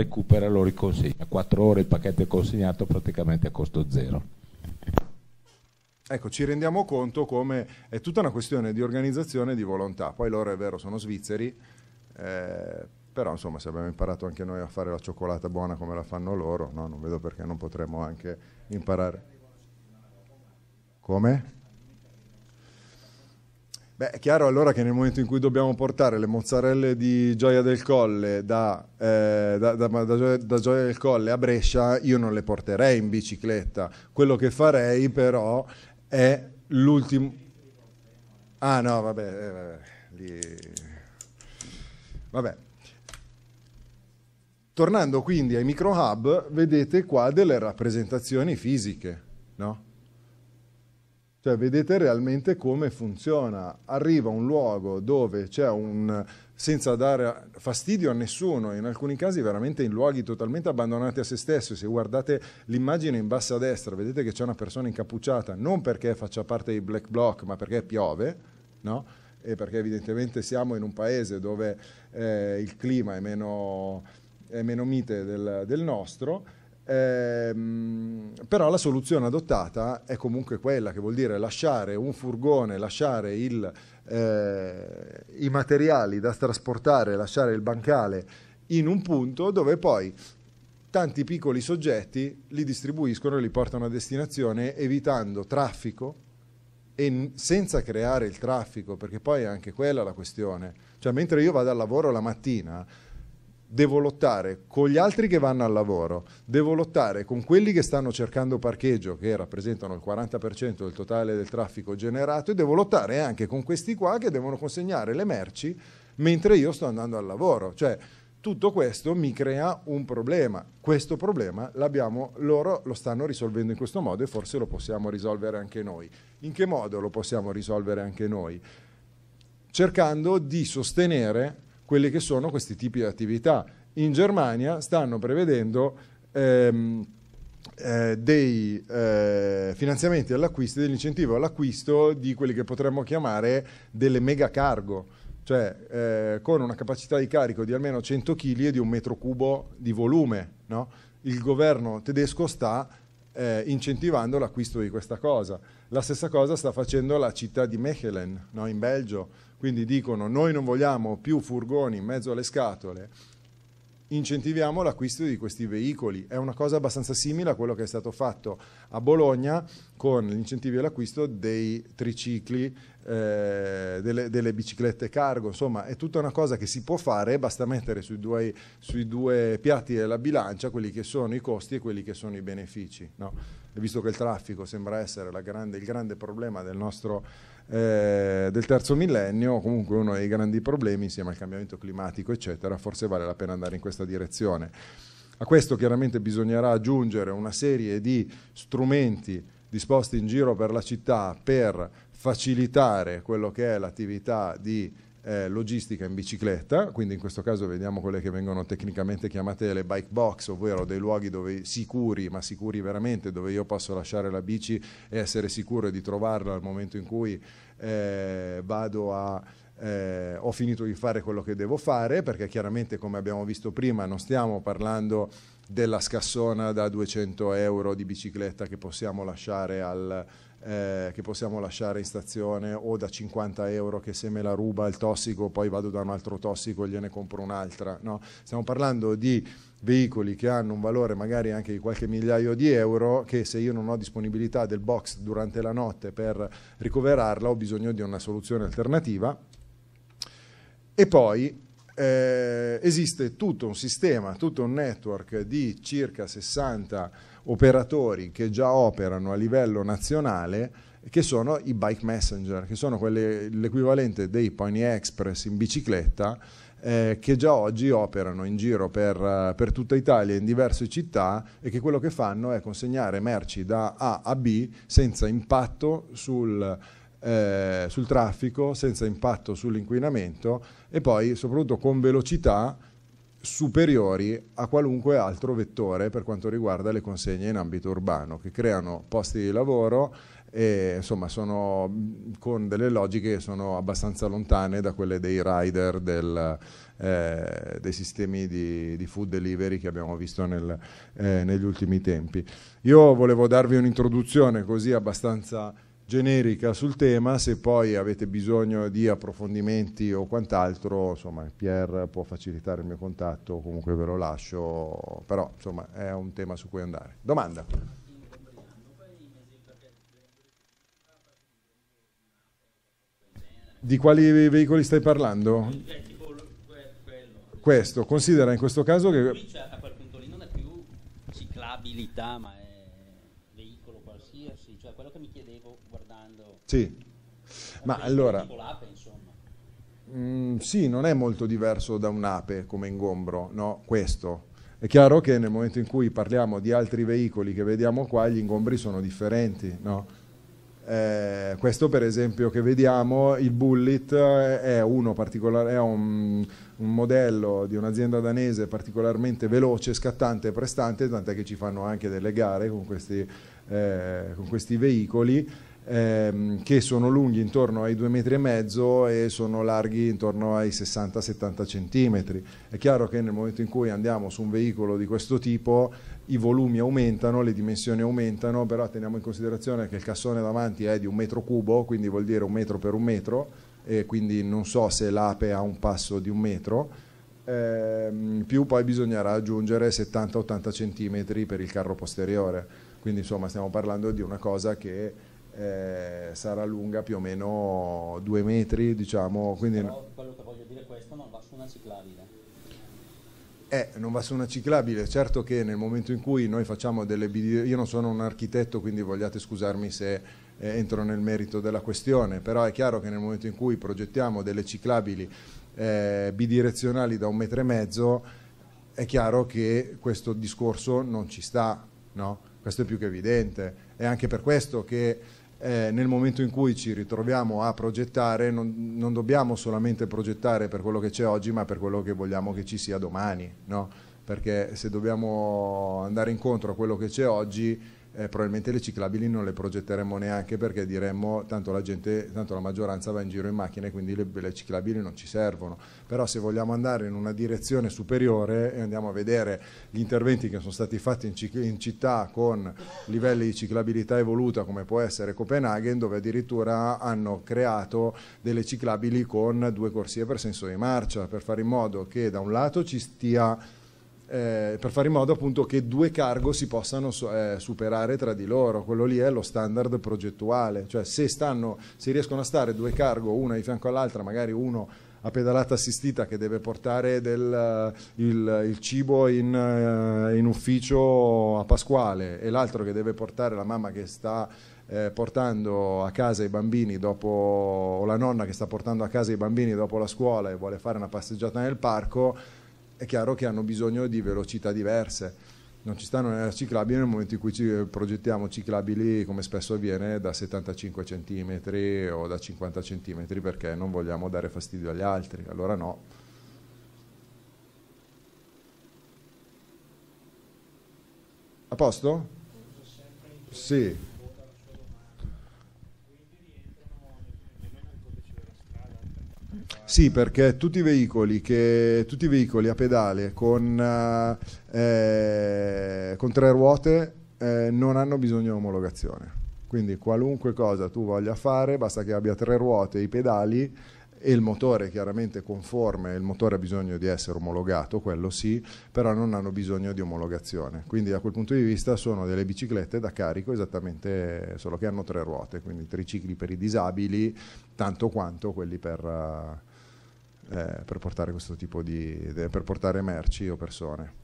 recupera lo riconsegna. 4 ore il pacchetto è consegnato praticamente a costo zero. Ecco, ci rendiamo conto come è tutta una questione di organizzazione e di volontà. Poi loro è vero, sono svizzeri, eh, però insomma se abbiamo imparato anche noi a fare la cioccolata buona come la fanno loro, no? non vedo perché non potremmo anche imparare. Come? Come? Beh, è chiaro allora che nel momento in cui dobbiamo portare le mozzarelle di Gioia del Colle da, eh, da, da, da, Gioia, del Colle a Brescia, io non le porterei in bicicletta. Quello che farei però è l'ultimo... Ah no, vabbè, eh, vabbè. Lì... vabbè. Tornando quindi ai micro hub, vedete qua delle rappresentazioni fisiche, no? Cioè vedete realmente come funziona. Arriva un luogo dove c'è un senza dare fastidio a nessuno, in alcuni casi veramente in luoghi totalmente abbandonati a se stesso. Se guardate l'immagine in basso a destra, vedete che c'è una persona incappucciata, non perché faccia parte di Black Block, ma perché piove, no? E perché evidentemente siamo in un paese dove eh, il clima è meno, è meno mite del, del nostro Ehm, però la soluzione adottata è comunque quella che vuol dire lasciare un furgone, lasciare il, eh, i materiali da trasportare, lasciare il bancale in un punto dove poi tanti piccoli soggetti li distribuiscono e li portano a destinazione evitando traffico e senza creare il traffico, perché poi è anche quella la questione. Cioè, mentre io vado al lavoro la mattina, devo lottare con gli altri che vanno al lavoro, devo lottare con quelli che stanno cercando parcheggio, che rappresentano il 40% del totale del traffico generato, e devo lottare anche con questi qua che devono consegnare le merci mentre io sto andando al lavoro. Cioè, tutto questo mi crea un problema. Questo problema l'abbiamo, loro lo stanno risolvendo in questo modo e forse lo possiamo risolvere anche noi. In che modo lo possiamo risolvere anche noi? Cercando di sostenere quelli che sono questi tipi di attività. In Germania stanno prevedendo ehm, eh, dei eh, finanziamenti all'acquisto, dell'incentivo all'acquisto di quelli che potremmo chiamare delle mega cargo, cioè eh, con una capacità di carico di almeno 100 kg e di un metro cubo di volume. No? Il governo tedesco sta eh, incentivando l'acquisto di questa cosa. La stessa cosa sta facendo la città di Mechelen, no, in Belgio, quindi dicono noi non vogliamo più furgoni in mezzo alle scatole incentiviamo l'acquisto di questi veicoli. È una cosa abbastanza simile a quello che è stato fatto a Bologna con l'incentivo all'acquisto dei tricicli, eh, delle, delle, biciclette cargo. Insomma, è tutta una cosa che si può fare, basta mettere sui due, sui due piatti della bilancia quelli che sono i costi e quelli che sono i benefici. No? visto che il traffico sembra essere grande, il grande problema del nostro eh, del terzo millennio, comunque uno dei grandi problemi insieme al cambiamento climatico, eccetera, forse vale la pena andare in questa direzione. A questo chiaramente bisognerà aggiungere una serie di strumenti disposti in giro per la città per facilitare quello che è l'attività di eh, logistica in bicicletta, quindi in questo caso vediamo quelle che vengono tecnicamente chiamate le bike box, ovvero dei luoghi dove, sicuri, ma sicuri veramente, dove io posso lasciare la bici e essere sicuro di trovarla al momento in cui eh, vado a... Eh, ho finito di fare quello che devo fare, perché chiaramente come abbiamo visto prima non stiamo parlando della scassona da 200 euro di bicicletta che possiamo lasciare al eh, che possiamo lasciare in stazione o da 50 euro che se me la ruba il tossico poi vado da un altro tossico e gliene compro un'altra. No? Stiamo parlando di veicoli che hanno un valore magari anche di qualche migliaio di euro che se io non ho disponibilità del box durante la notte per ricoverarla ho bisogno di una soluzione alternativa. E poi eh, esiste tutto un sistema, tutto un network di circa 60 operatori che già operano a livello nazionale che sono i bike messenger, che sono quelle, l'equivalente dei Pony Express in bicicletta eh, che già oggi operano in giro per, eh, per, tutta Italia in diverse città e che quello che fanno è consegnare merci da A a B senza impatto sul, eh, sul traffico, senza impatto sull'inquinamento e poi soprattutto con velocità superiori a qualunque altro vettore per quanto riguarda le consegne in ambito urbano, che creano posti di lavoro e insomma sono con delle logiche che sono abbastanza lontane da quelle dei rider, del, eh, dei sistemi di, di, food delivery che abbiamo visto nel, eh, negli ultimi tempi. Io volevo darvi un'introduzione così abbastanza generica sul tema, se poi avete bisogno di approfondimenti o quant'altro, insomma, Pier può facilitare il mio contatto, comunque ve lo lascio, però insomma è un tema su cui andare. Domanda. Di quali veicoli stai parlando? Questo, considera in questo caso che... A quel punto lì non è più ciclabilità, ma è veicolo qualsiasi, cioè quello che mi chiedevo guardando... Sì, ma allora... Mm, sì, non è molto diverso da un'ape come ingombro, no? Questo. È chiaro che nel momento in cui parliamo di altri veicoli che vediamo qua, gli ingombri sono differenti, no? Eh, questo per esempio che vediamo, il Bullet eh, è, è un, un, modello di un'azienda danese particolarmente veloce, scattante e prestante, tant'è che ci fanno anche delle gare con questi, eh, con questi veicoli ehm, che sono lunghi intorno ai 2,5 metri e mezzo e sono larghi intorno ai 60-70 centimetri. È chiaro che nel momento in cui andiamo su un veicolo di questo tipo i volumi aumentano, le dimensioni aumentano, però teniamo in considerazione che il cassone davanti è di un metro cubo, quindi vuol dire un metro per un metro, e quindi non so se l'ape ha un passo di un metro. Ehm, più poi bisognerà aggiungere 70-80 cm per il carro posteriore. Quindi insomma stiamo parlando di una cosa che eh, sarà lunga più o meno due metri, diciamo. Quindi... Però quello che voglio dire è questo non va su una ciclabile. Eh, non va su una ciclabile, certo che nel momento in cui noi facciamo delle io non sono un architetto, quindi vogliate scusarmi se eh, entro nel merito della questione, però è chiaro che nel momento in cui progettiamo delle ciclabili eh, bidirezionali da un metro e mezzo, è chiaro che questo discorso non ci sta, no? Questo è più che evidente. È anche per questo che eh, nel momento in cui ci ritroviamo a progettare non, non dobbiamo solamente progettare per quello che c'è oggi ma per quello che vogliamo che ci sia domani, no? perché se dobbiamo andare incontro a quello che c'è oggi eh, probabilmente le ciclabili non le progetteremmo neanche perché diremmo tanto la gente, tanto la maggioranza va in giro in macchina e quindi le, le, ciclabili non ci servono. Però se vogliamo andare in una direzione superiore e eh, andiamo a vedere gli interventi che sono stati fatti in, cic- in città con livelli di ciclabilità evoluta come può essere Copenaghen dove addirittura hanno creato delle ciclabili con due corsie per senso di marcia per fare in modo che da un lato ci stia eh, per fare in modo appunto che due cargo si possano eh, superare tra di loro. Quello lì è lo standard progettuale, cioè se, stanno, se riescono a stare due cargo una di fianco all'altra, magari uno a pedalata assistita che deve portare del, eh, il, il, cibo in, eh, in, ufficio a Pasquale e l'altro che deve portare la mamma che sta eh, portando a casa i bambini dopo o la nonna che sta portando a casa i bambini dopo la scuola e vuole fare una passeggiata nel parco è chiaro che hanno bisogno di velocità diverse. Non ci stanno nella ciclabile nel momento in cui ci progettiamo ciclabili, come spesso avviene, da 75 cm o da 50 cm perché non vogliamo dare fastidio agli altri. Allora no, A posto? Sì. Sì, perché tutti i veicoli, che, tutti i veicoli a pedale con, eh, con tre ruote eh, non hanno bisogno di omologazione. Quindi qualunque cosa tu voglia fare, basta che abbia tre ruote, i pedali e il motore chiaramente conforme, il motore ha bisogno di essere omologato, quello sì, però non hanno bisogno di omologazione. Quindi da quel punto di vista sono delle biciclette da carico esattamente, solo che hanno tre ruote, quindi tricicli per i disabili, tanto quanto quelli per... Eh, eh, per portare questo tipo di, per portare merci o persone.